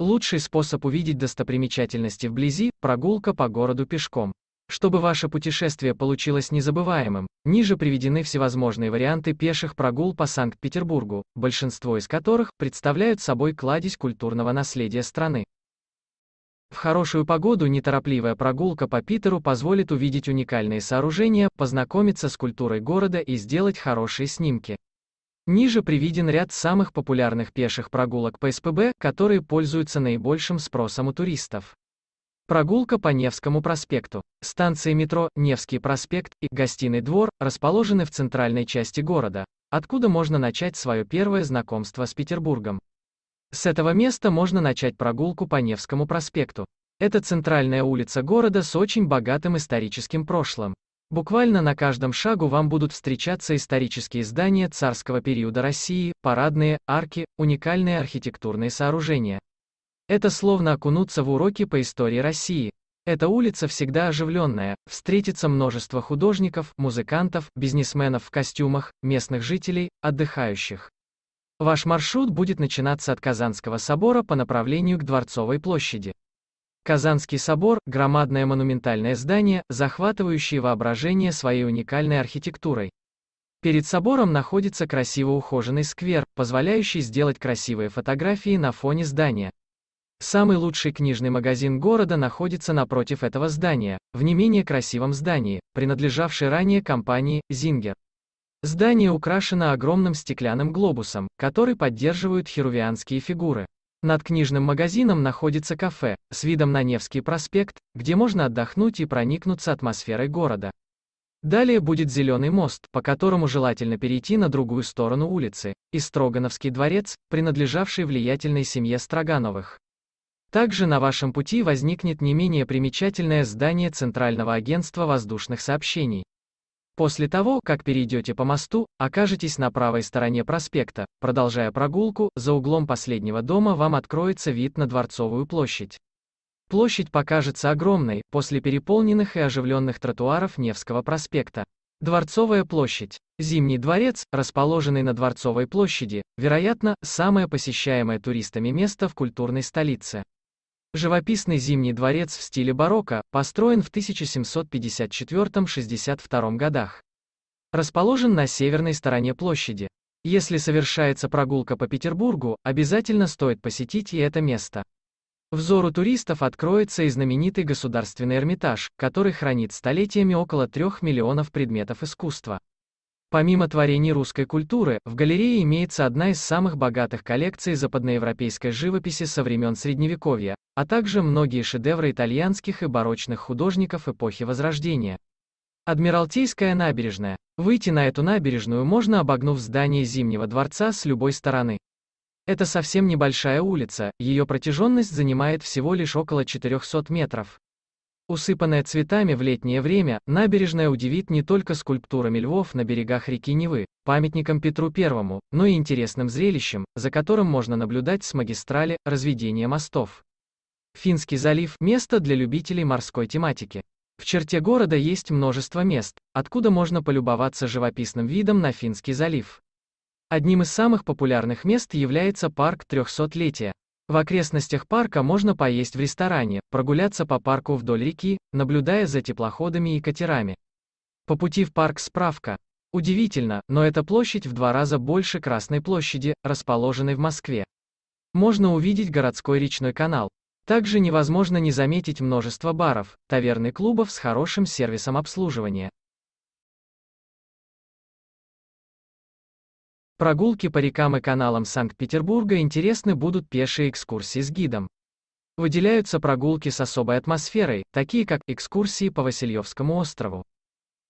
Лучший способ увидеть достопримечательности вблизи – прогулка по городу пешком. Чтобы ваше путешествие получилось незабываемым, ниже приведены всевозможные варианты пеших прогул по Санкт-Петербургу, большинство из которых представляют собой кладезь культурного наследия страны. В хорошую погоду неторопливая прогулка по Питеру позволит увидеть уникальные сооружения, познакомиться с культурой города и сделать хорошие снимки. Ниже приведен ряд самых популярных пеших прогулок по СПБ, которые пользуются наибольшим спросом у туристов. Прогулка по Невскому проспекту. Станции метро «Невский проспект» и «Гостиный двор» расположены в центральной части города, откуда можно начать свое первое знакомство с Петербургом. С этого места можно начать прогулку по Невскому проспекту. Это центральная улица города с очень богатым историческим прошлым. Буквально на каждом шагу вам будут встречаться исторические здания царского периода России, парадные, арки, уникальные архитектурные сооружения. Это словно окунуться в уроки по истории России. Эта улица всегда оживленная, встретится множество художников, музыкантов, бизнесменов в костюмах, местных жителей, отдыхающих. Ваш маршрут будет начинаться от Казанского собора по направлению к Дворцовой площади. Казанский собор – громадное монументальное здание, захватывающее воображение своей уникальной архитектурой. Перед собором находится красиво ухоженный сквер, позволяющий сделать красивые фотографии на фоне здания. Самый лучший книжный магазин города находится напротив этого здания, в не менее красивом здании, принадлежавшей ранее компании «Зингер». Здание украшено огромным стеклянным глобусом, который поддерживают херувианские фигуры. Над книжным магазином находится кафе, с видом на Невский проспект, где можно отдохнуть и проникнуться атмосферой города. Далее будет Зеленый мост, по которому желательно перейти на другую сторону улицы, и Строгановский дворец, принадлежавший влиятельной семье Строгановых. Также на вашем пути возникнет не менее примечательное здание Центрального агентства воздушных сообщений, После того, как перейдете по мосту, окажетесь на правой стороне проспекта. Продолжая прогулку, за углом последнего дома вам откроется вид на Дворцовую площадь. Площадь покажется огромной, после переполненных и оживленных тротуаров Невского проспекта. Дворцовая площадь. Зимний дворец, расположенный на Дворцовой площади, вероятно, самое посещаемое туристами место в культурной столице. Живописный зимний дворец в стиле барокко, построен в 1754-62 годах. Расположен на северной стороне площади. Если совершается прогулка по Петербургу, обязательно стоит посетить и это место. Взору туристов откроется и знаменитый Государственный Эрмитаж, который хранит столетиями около трех миллионов предметов искусства. Помимо творений русской культуры, в галерее имеется одна из самых богатых коллекций западноевропейской живописи со времен Средневековья, а также многие шедевры итальянских и барочных художников эпохи Возрождения. Адмиралтейская набережная. Выйти на эту набережную можно, обогнув здание Зимнего дворца с любой стороны. Это совсем небольшая улица, ее протяженность занимает всего лишь около 400 метров. Усыпанная цветами в летнее время, набережная удивит не только скульптурами львов на берегах реки Невы, памятником Петру Первому, но и интересным зрелищем, за которым можно наблюдать с магистрали разведение мостов. Финский залив – место для любителей морской тематики. В черте города есть множество мест, откуда можно полюбоваться живописным видом на Финский залив. Одним из самых популярных мест является парк 300-летия, в окрестностях парка можно поесть в ресторане, прогуляться по парку вдоль реки, наблюдая за теплоходами и катерами. По пути в парк справка. Удивительно, но эта площадь в два раза больше Красной площади, расположенной в Москве. Можно увидеть городской речной канал. Также невозможно не заметить множество баров, таверны, клубов с хорошим сервисом обслуживания. Прогулки по рекам и каналам Санкт-Петербурга интересны будут пешие экскурсии с гидом. Выделяются прогулки с особой атмосферой, такие как экскурсии по Васильевскому острову.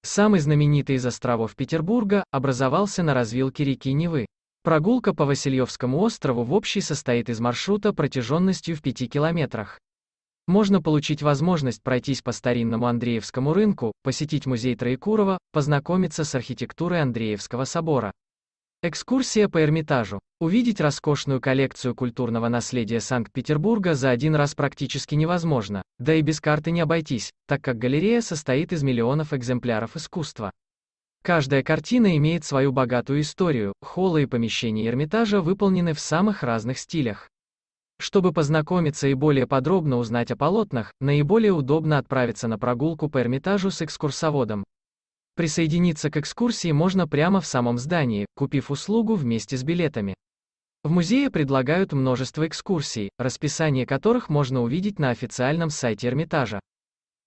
Самый знаменитый из островов Петербурга образовался на развилке реки Невы. Прогулка по Васильевскому острову в общей состоит из маршрута протяженностью в 5 километрах. Можно получить возможность пройтись по старинному Андреевскому рынку, посетить музей Троекурова, познакомиться с архитектурой Андреевского собора. Экскурсия по Эрмитажу. Увидеть роскошную коллекцию культурного наследия Санкт-Петербурга за один раз практически невозможно, да и без карты не обойтись, так как галерея состоит из миллионов экземпляров искусства. Каждая картина имеет свою богатую историю, холлы и помещения Эрмитажа выполнены в самых разных стилях. Чтобы познакомиться и более подробно узнать о полотнах, наиболее удобно отправиться на прогулку по Эрмитажу с экскурсоводом, Присоединиться к экскурсии можно прямо в самом здании, купив услугу вместе с билетами. В музее предлагают множество экскурсий, расписание которых можно увидеть на официальном сайте Эрмитажа.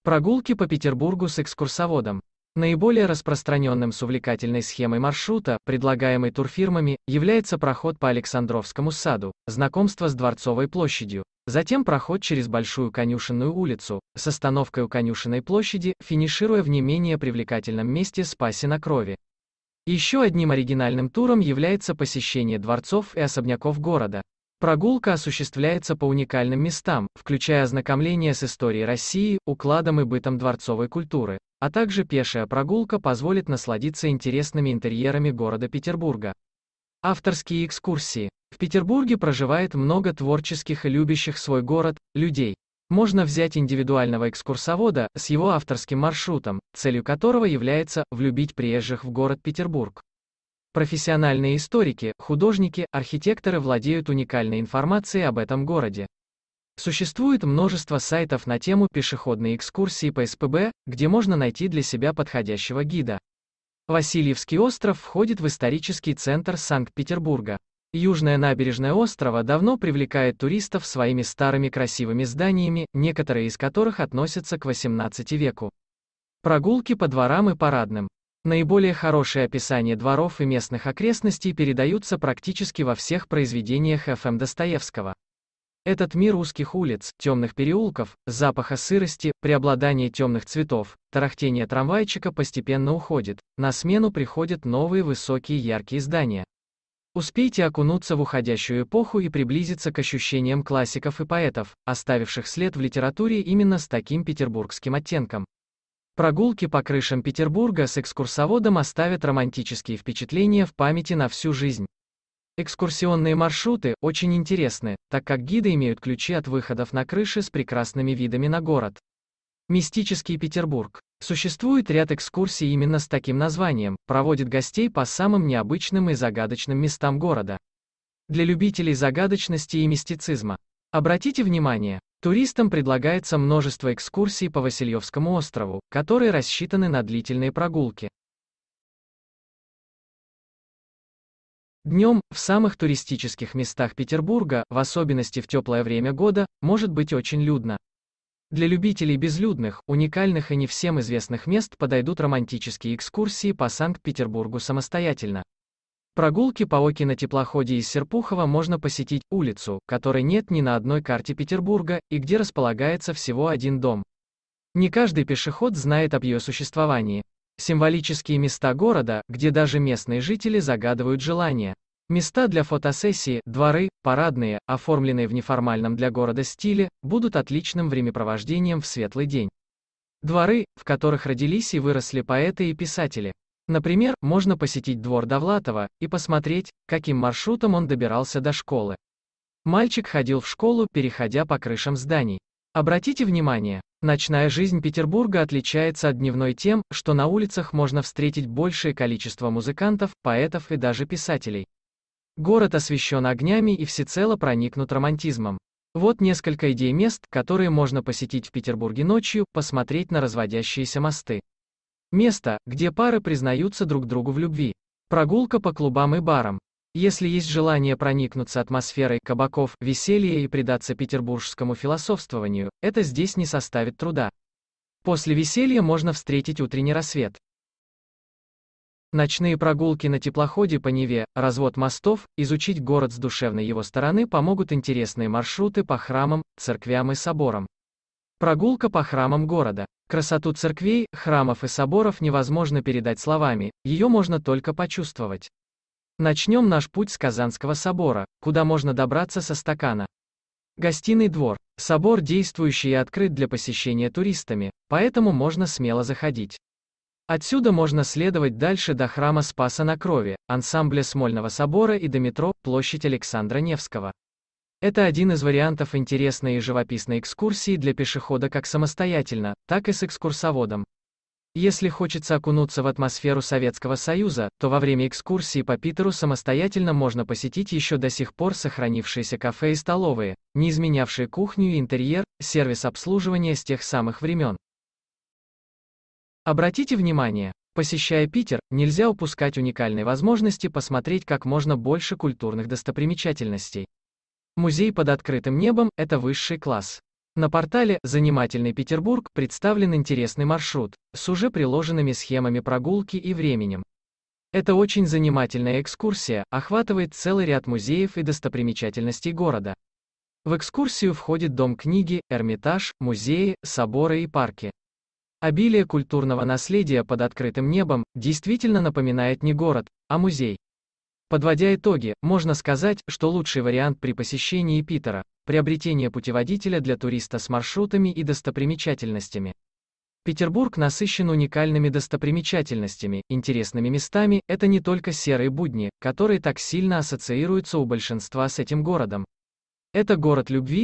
Прогулки по Петербургу с экскурсоводом. Наиболее распространенным с увлекательной схемой маршрута, предлагаемой турфирмами, является проход по Александровскому саду, знакомство с Дворцовой площадью, затем проход через Большую Конюшенную улицу, с остановкой у Конюшенной площади, финишируя в не менее привлекательном месте Спасе на Крови. Еще одним оригинальным туром является посещение дворцов и особняков города. Прогулка осуществляется по уникальным местам, включая ознакомление с историей России, укладом и бытом дворцовой культуры, а также пешая прогулка позволит насладиться интересными интерьерами города Петербурга. Авторские экскурсии. В Петербурге проживает много творческих и любящих свой город, людей. Можно взять индивидуального экскурсовода с его авторским маршрутом, целью которого является влюбить приезжих в город Петербург. Профессиональные историки, художники, архитекторы владеют уникальной информацией об этом городе. Существует множество сайтов на тему пешеходной экскурсии по СПБ, где можно найти для себя подходящего гида. Васильевский остров входит в исторический центр Санкт-Петербурга. Южная набережная острова давно привлекает туристов своими старыми красивыми зданиями, некоторые из которых относятся к XVIII веку. Прогулки по дворам и парадным. Наиболее хорошее описание дворов и местных окрестностей передаются практически во всех произведениях Ф.М. Достоевского. Этот мир узких улиц, темных переулков, запаха сырости, преобладания темных цветов, тарахтение трамвайчика постепенно уходит, на смену приходят новые высокие яркие здания. Успейте окунуться в уходящую эпоху и приблизиться к ощущениям классиков и поэтов, оставивших след в литературе именно с таким петербургским оттенком. Прогулки по крышам Петербурга с экскурсоводом оставят романтические впечатления в памяти на всю жизнь. Экскурсионные маршруты очень интересны, так как гиды имеют ключи от выходов на крыши с прекрасными видами на город. Мистический Петербург. Существует ряд экскурсий именно с таким названием, проводит гостей по самым необычным и загадочным местам города. Для любителей загадочности и мистицизма. Обратите внимание, туристам предлагается множество экскурсий по Васильевскому острову, которые рассчитаны на длительные прогулки. Днем, в самых туристических местах Петербурга, в особенности в теплое время года, может быть очень людно. Для любителей безлюдных, уникальных и не всем известных мест подойдут романтические экскурсии по Санкт-Петербургу самостоятельно. Прогулки по Оки на теплоходе из Серпухова можно посетить улицу, которой нет ни на одной карте Петербурга, и где располагается всего один дом. Не каждый пешеход знает об ее существовании. Символические места города, где даже местные жители загадывают желания. Места для фотосессии, дворы, парадные, оформленные в неформальном для города стиле, будут отличным времяпровождением в светлый день. Дворы, в которых родились и выросли поэты и писатели. Например, можно посетить двор Довлатова и посмотреть, каким маршрутом он добирался до школы. Мальчик ходил в школу, переходя по крышам зданий. Обратите внимание, Ночная жизнь Петербурга отличается от дневной тем, что на улицах можно встретить большее количество музыкантов, поэтов и даже писателей. Город освещен огнями и всецело проникнут романтизмом. Вот несколько идей мест, которые можно посетить в Петербурге ночью, посмотреть на разводящиеся мосты. Место, где пары признаются друг другу в любви. Прогулка по клубам и барам. Если есть желание проникнуться атмосферой кабаков, веселья и предаться петербургскому философствованию, это здесь не составит труда. После веселья можно встретить утренний рассвет. Ночные прогулки на теплоходе по Неве, развод мостов, изучить город с душевной его стороны помогут интересные маршруты по храмам, церквям и соборам. Прогулка по храмам города. Красоту церквей, храмов и соборов невозможно передать словами, ее можно только почувствовать. Начнем наш путь с Казанского собора, куда можно добраться со стакана. Гостиный двор. Собор действующий и открыт для посещения туристами, поэтому можно смело заходить. Отсюда можно следовать дальше до храма Спаса на Крови, ансамбля Смольного собора и до метро, площадь Александра Невского. Это один из вариантов интересной и живописной экскурсии для пешехода как самостоятельно, так и с экскурсоводом. Если хочется окунуться в атмосферу Советского Союза, то во время экскурсии по Питеру самостоятельно можно посетить еще до сих пор сохранившиеся кафе и столовые, не изменявшие кухню и интерьер, сервис обслуживания с тех самых времен. Обратите внимание, посещая Питер, нельзя упускать уникальные возможности посмотреть как можно больше культурных достопримечательностей. Музей под открытым небом – это высший класс. На портале «Занимательный Петербург» представлен интересный маршрут, с уже приложенными схемами прогулки и временем. Это очень занимательная экскурсия, охватывает целый ряд музеев и достопримечательностей города. В экскурсию входит Дом книги, Эрмитаж, музеи, соборы и парки. Обилие культурного наследия под открытым небом действительно напоминает не город, а музей. Подводя итоги, можно сказать, что лучший вариант при посещении Питера – приобретение путеводителя для туриста с маршрутами и достопримечательностями. Петербург насыщен уникальными достопримечательностями, интересными местами, это не только серые будни, которые так сильно ассоциируются у большинства с этим городом. Это город любви,